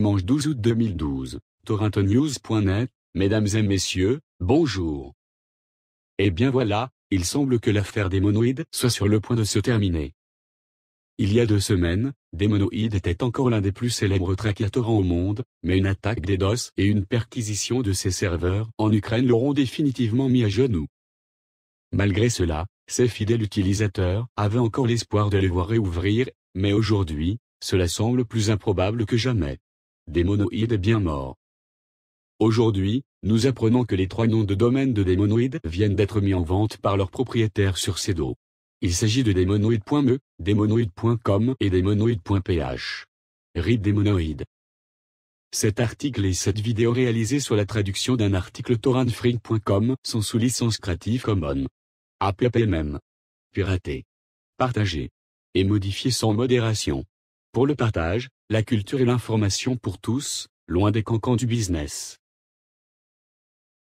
Dimanche 12 août 2012, torrentonews.net, Mesdames et Messieurs, bonjour. Eh bien voilà, il semble que l'affaire des monoïdes soit sur le point de se terminer. Il y a deux semaines, des monoïdes était encore l'un des plus célèbres tracatorants au monde, mais une attaque des et une perquisition de ses serveurs en Ukraine l'auront définitivement mis à genoux. Malgré cela, ses fidèles utilisateurs avaient encore l'espoir de les voir réouvrir, mais aujourd'hui, cela semble plus improbable que jamais. Des monoïdes bien morts. Aujourd'hui, nous apprenons que les trois noms de domaine de monoïdes viennent d'être mis en vente par leurs propriétaires sur dos. Il s'agit de des monoïdes.com et démonoïde.ph. des monoïdes. Cet article et cette vidéo réalisée sur la traduction d'un article toranfreak.com sont sous licence Creative Commons. APPMM. Pirater. Partager. Et modifier sans modération pour le partage, la culture et l'information pour tous, loin des cancans du business.